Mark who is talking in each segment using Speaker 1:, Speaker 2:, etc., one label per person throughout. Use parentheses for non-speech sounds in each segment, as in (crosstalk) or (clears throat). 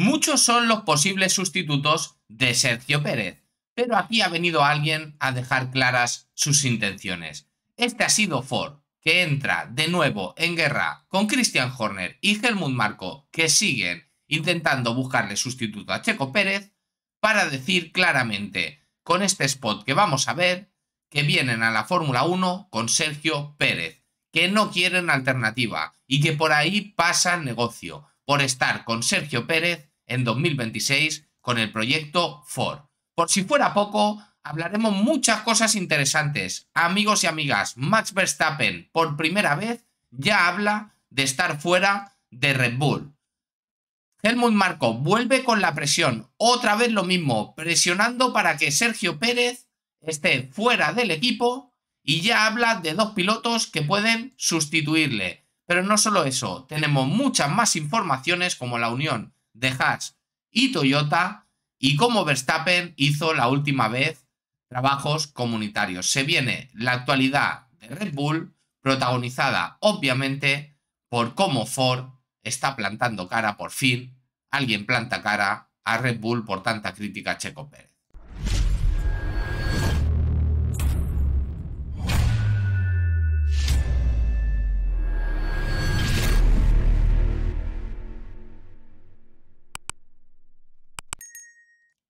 Speaker 1: Muchos son los posibles sustitutos de Sergio Pérez, pero aquí ha venido alguien a dejar claras sus intenciones. Este ha sido Ford, que entra de nuevo en guerra con Christian Horner y Helmut Marco, que siguen intentando buscarle sustituto a Checo Pérez, para decir claramente, con este spot que vamos a ver, que vienen a la Fórmula 1 con Sergio Pérez, que no quieren alternativa y que por ahí pasa el negocio por estar con Sergio Pérez en 2026 con el proyecto Ford. Por si fuera poco, hablaremos muchas cosas interesantes. Amigos y amigas, Max Verstappen por primera vez ya habla de estar fuera de Red Bull. Helmut Marco vuelve con la presión, otra vez lo mismo, presionando para que Sergio Pérez esté fuera del equipo y ya habla de dos pilotos que pueden sustituirle. Pero no solo eso, tenemos muchas más informaciones como la unión de Haas y Toyota y cómo Verstappen hizo la última vez trabajos comunitarios. Se viene la actualidad de Red Bull, protagonizada obviamente por cómo Ford está plantando cara por fin. Alguien planta cara a Red Bull por tanta crítica a Checo Pérez.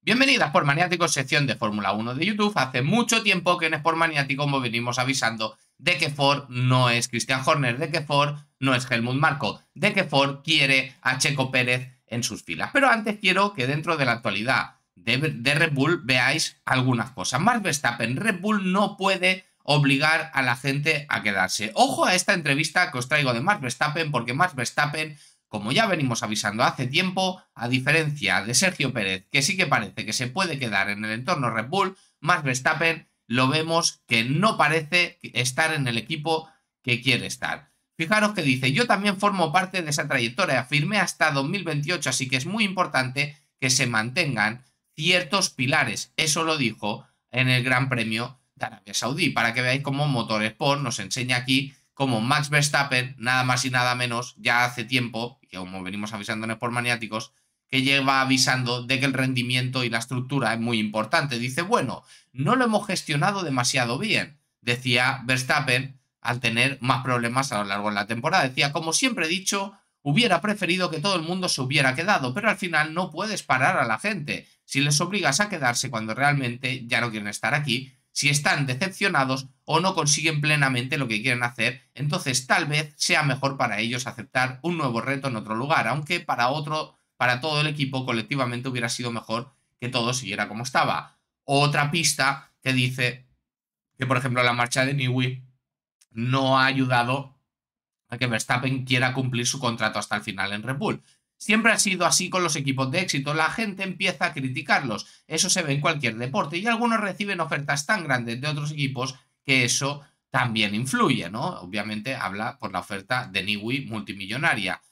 Speaker 1: Bienvenidas por Maniáticos, sección de Fórmula 1 de YouTube. Hace mucho tiempo que en Sport Maniático venimos avisando de que Ford no es Christian Horner, de que Ford no es Helmut Marko, de que Ford quiere a Checo Pérez en sus filas. Pero antes quiero que dentro de la actualidad de, Red Bull veáis algunas cosas. Max Verstappen, Red Bull no puede obligar a la gente a quedarse. Ojo a esta entrevista que os traigo de Max Verstappen, porque Max Verstappen como ya venimos avisando hace tiempo, a diferencia de Sergio Pérez, que sí que parece que se puede quedar en el entorno Red Bull, más Verstappen lo vemos que no parece estar en el equipo que quiere estar. Fijaros que dice, yo también formo parte de esa trayectoria, firmé hasta 2028, así que es muy importante que se mantengan ciertos pilares. Eso lo dijo en el Gran Premio de Arabia Saudí, para que veáis cómo Motor Sport nos enseña aquí como Max Verstappen, nada más y nada menos, ya hace tiempo, que como venimos avisando por Maniáticos, que lleva avisando de que el rendimiento y la estructura es muy importante. Dice, bueno, no lo hemos gestionado demasiado bien, decía Verstappen al tener más problemas a lo largo de la temporada. Decía, como siempre he dicho, hubiera preferido que todo el mundo se hubiera quedado, pero al final no puedes parar a la gente. Si les obligas a quedarse cuando realmente ya no quieren estar aquí, si están decepcionados o no consiguen plenamente lo que quieren hacer, entonces tal vez sea mejor para ellos aceptar un nuevo reto en otro lugar, aunque para otro, para todo el equipo colectivamente hubiera sido mejor que todo siguiera como estaba. Otra pista que dice que, por ejemplo, la marcha de Newey no ha ayudado a que Verstappen quiera cumplir su contrato hasta el final en Red Bull. Siempre ha sido así con los equipos de éxito, la gente empieza a criticarlos, eso se ve en cualquier deporte y algunos reciben ofertas tan grandes de otros equipos que eso también influye, ¿no? Obviamente habla por la oferta de Niwi multimillonaria.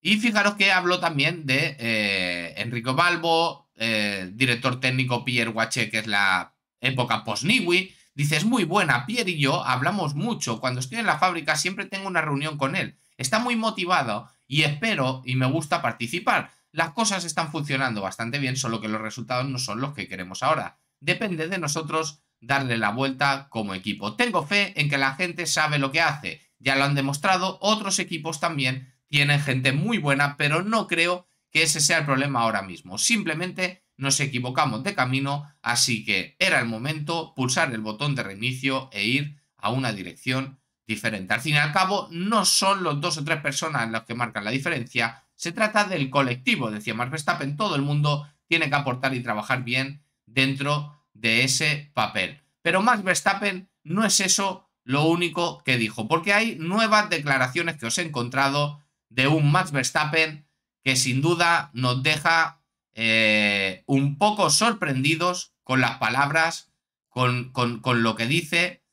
Speaker 1: Y fijaros que hablo también de eh, Enrico Balbo, eh, director técnico Pierre Guache, que es la época post-Niwi. Dice, es muy buena, Pierre y yo hablamos mucho. Cuando estoy en la fábrica siempre tengo una reunión con él. Está muy motivado y espero y me gusta participar. Las cosas están funcionando bastante bien, solo que los resultados no son los que queremos ahora. Depende de nosotros darle la vuelta como equipo. Tengo fe en que la gente sabe lo que hace. Ya lo han demostrado, otros equipos también tienen gente muy buena, pero no creo que ese sea el problema ahora mismo. Simplemente nos equivocamos de camino, así que era el momento pulsar el botón de reinicio e ir a una dirección diferente. Al fin y al cabo, no son los dos o tres personas las que marcan la diferencia, se trata del colectivo, decía Max Verstappen, todo el mundo tiene que aportar y trabajar bien dentro de ese papel. Pero Max Verstappen no es eso lo único que dijo, porque hay nuevas declaraciones que os he encontrado de un Max Verstappen que sin duda nos deja eh, un poco sorprendidos con las palabras, con, con, lo que dice,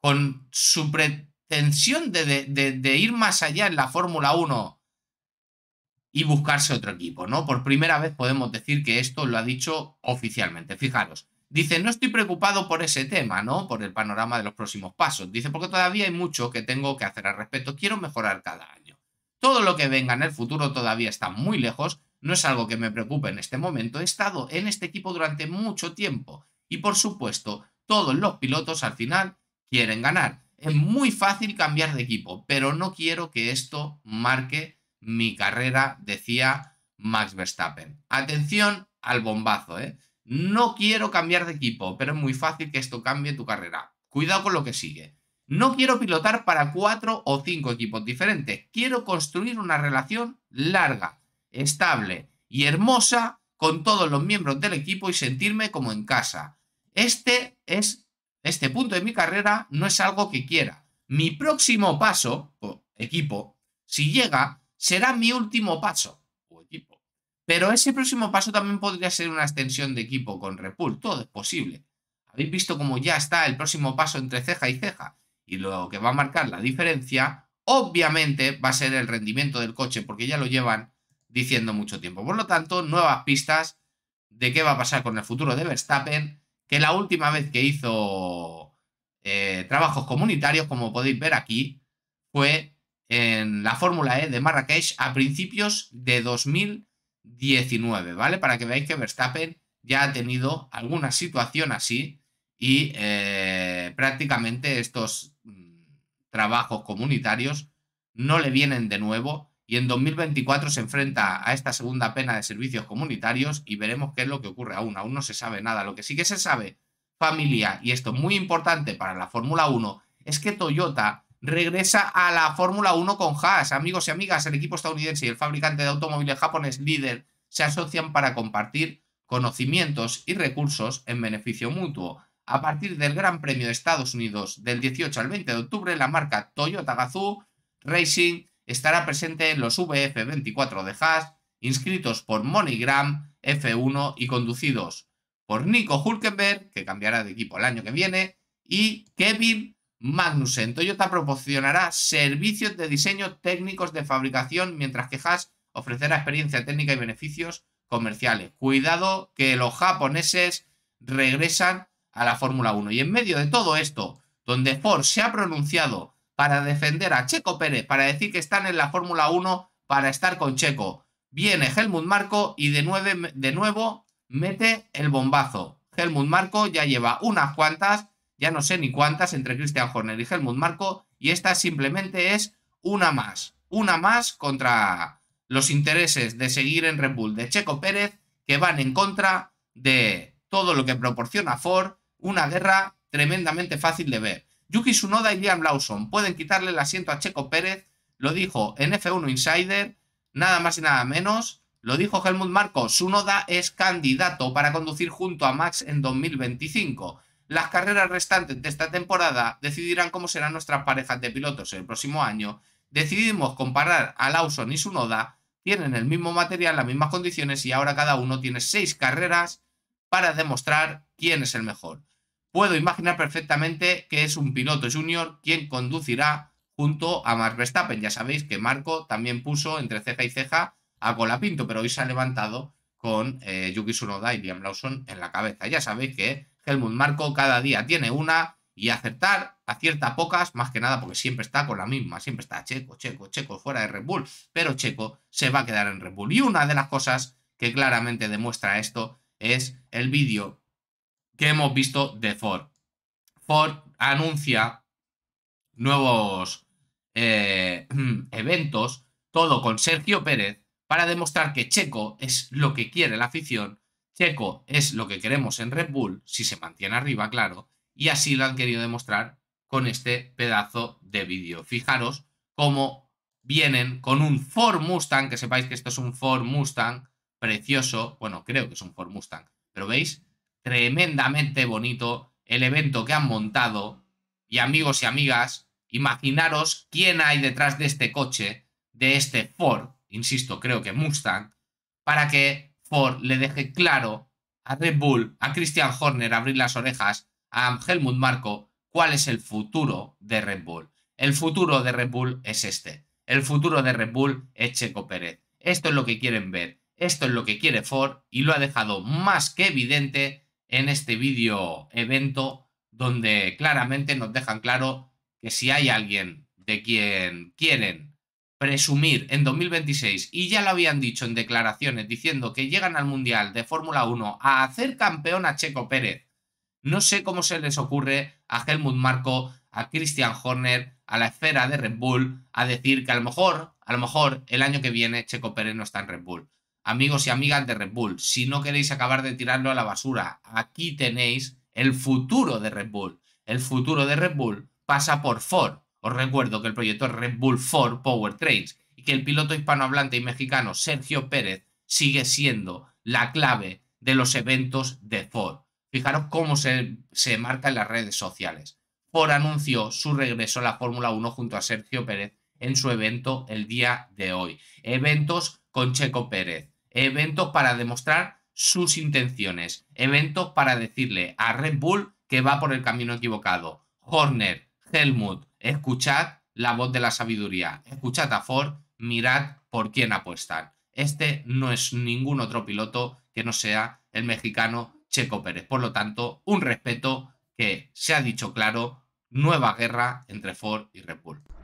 Speaker 1: con su pre tensión de, ir más allá en la Fórmula 1 y buscarse otro equipo, ¿no? Por primera vez podemos decir que esto lo ha dicho oficialmente. Fijaros, dice, no estoy preocupado por ese tema, ¿no? Por el panorama de los próximos pasos. Dice, porque todavía hay mucho que tengo que hacer al respecto. Quiero mejorar cada año. Todo lo que venga en el futuro todavía está muy lejos. No es algo que me preocupe en este momento. He estado en este equipo durante mucho tiempo. Y por supuesto, todos los pilotos al final quieren ganar es muy fácil cambiar de equipo, pero no quiero que esto marque mi carrera, decía Max Verstappen. Atención al bombazo, ¿eh? No quiero cambiar de equipo, pero es muy fácil que esto cambie tu carrera. Cuidado con lo que sigue. No quiero pilotar para cuatro o cinco equipos diferentes. Quiero construir una relación larga, estable y hermosa con todos los miembros del equipo y sentirme como en casa. Este es este punto de mi carrera no es algo que quiera. Mi próximo paso, o equipo, si llega, será mi último paso, o equipo. Pero ese próximo paso también podría ser una extensión de equipo con Repul, todo es posible. Habéis visto cómo ya está el próximo paso entre ceja y ceja, y lo que va a marcar la diferencia, obviamente, va a ser el rendimiento del coche, porque ya lo llevan diciendo mucho tiempo. Por lo tanto, nuevas pistas de qué va a pasar con el futuro de Verstappen que la última vez que hizo eh, trabajos comunitarios, como podéis ver aquí, fue en la Fórmula E de Marrakech a principios de 2019, ¿vale? Para que veáis que Verstappen ya ha tenido alguna situación así y eh, prácticamente estos mm, trabajos comunitarios no le vienen de nuevo y en 2024 se enfrenta a esta segunda pena de servicios comunitarios y veremos qué es lo que ocurre aún. Aún no se sabe nada. Lo que sí que se sabe, familia, y esto muy importante para la Fórmula 1, es que Toyota regresa a la Fórmula 1 con Haas. Amigos y amigas, el equipo estadounidense y el fabricante de automóviles japonés líder se asocian para compartir conocimientos y recursos en beneficio mutuo. A partir del Gran Premio de Estados Unidos del 18 al 20 de octubre, la marca Toyota Gazoo Racing estará presente en los VF24 de Haas, inscritos por MoneyGram F1 y conducidos por Nico Hulkenberg, que cambiará de equipo el año que viene, y Kevin Magnussen. Toyota proporcionará servicios de diseño técnicos de fabricación, mientras que Haas ofrecerá experiencia técnica y beneficios comerciales. Cuidado que los japoneses regresan a la Fórmula 1. Y en medio de todo esto, donde Ford se ha pronunciado para defender a Checo Pérez, para decir que están en la Fórmula 1 para estar con Checo. Viene Helmut Marco y de, de nuevo mete el bombazo. Helmut Marco ya lleva unas cuantas, ya no sé ni cuántas, entre Christian Horner y Helmut Marco, y esta simplemente es una más. Una más contra los intereses de seguir en Red Bull de Checo Pérez, que van en contra de todo lo que proporciona Ford, una guerra tremendamente fácil de ver. Yuki Tsunoda y Liam Lawson pueden quitarle el asiento a Checo Pérez, lo dijo en F1 Insider, nada más y nada menos. Lo dijo Helmut Marco, Tsunoda es candidato para conducir junto a Max en 2025. Las carreras restantes de esta temporada decidirán cómo serán nuestras parejas de pilotos el próximo año. Decidimos comparar a Lawson y Tsunoda, tienen el mismo material, las mismas condiciones y ahora cada uno tiene seis carreras para demostrar quién es el mejor. Puedo imaginar perfectamente que es un piloto junior quien conducirá junto a Max Verstappen. Ya sabéis que Marco también puso entre ceja y ceja a Colapinto, pero hoy se ha levantado con eh, Yuki Tsunoda y Liam Lawson en la cabeza. Ya sabéis que Helmut Marco cada día tiene una y acertar acierta pocas, más que nada porque siempre está con la misma, siempre está Checo, Checo, Checo fuera de Red Bull, pero Checo se va a quedar en Red Bull. Y una de las cosas que claramente demuestra esto es el vídeo que hemos visto de Ford. Ford anuncia nuevos eh, (clears throat) eventos, todo con Sergio Pérez, para demostrar que Checo es lo que quiere la afición, Checo es lo que queremos en Red Bull, si se mantiene arriba, claro, y así lo han querido demostrar con este pedazo de vídeo. Fijaros cómo vienen con un Ford Mustang, que sepáis que esto es un Ford Mustang precioso, bueno, creo que es un Ford Mustang, pero veis tremendamente bonito el evento que han montado. Y amigos y amigas, imaginaros quién hay detrás de este coche, de este Ford, insisto, creo que Mustang, para que Ford le deje claro a Red Bull, a Christian Horner abrir las orejas, a Helmut Marco, cuál es el futuro de Red Bull. El futuro de Red Bull es este. El futuro de Red Bull es Checo Pérez. Esto es lo que quieren ver. Esto es lo que quiere Ford y lo ha dejado más que evidente en este vídeo evento donde claramente nos dejan claro que si hay alguien de quien quieren presumir en 2026, y ya lo habían dicho en declaraciones diciendo que llegan al Mundial de Fórmula 1 a hacer campeón a Checo Pérez, no sé cómo se les ocurre a Helmut Marco, a Christian Horner, a la esfera de Red Bull, a decir que a lo mejor, a lo mejor el año que viene Checo Pérez no está en Red Bull amigos y amigas de Red Bull, si no queréis acabar de tirarlo a la basura, aquí tenéis el futuro de Red Bull. El futuro de Red Bull pasa por Ford. Os recuerdo que el proyecto es Red Bull Ford Powertrains y que el piloto hispanohablante y mexicano Sergio Pérez sigue siendo la clave de los eventos de Ford. Fijaros cómo se, se marca en las redes sociales. Ford anunció su regreso a la Fórmula 1 junto a Sergio Pérez en su evento el día de hoy. Eventos con Checo Pérez, eventos para demostrar sus intenciones, eventos para decirle a Red Bull que va por el camino equivocado. Horner, Helmut, escuchad la voz de la sabiduría, escuchad a Ford, mirad por quién apuestan. Este no es ningún otro piloto que no sea el mexicano Checo Pérez. Por lo tanto, un respeto que se ha dicho claro, nueva guerra entre Ford y Red Bull.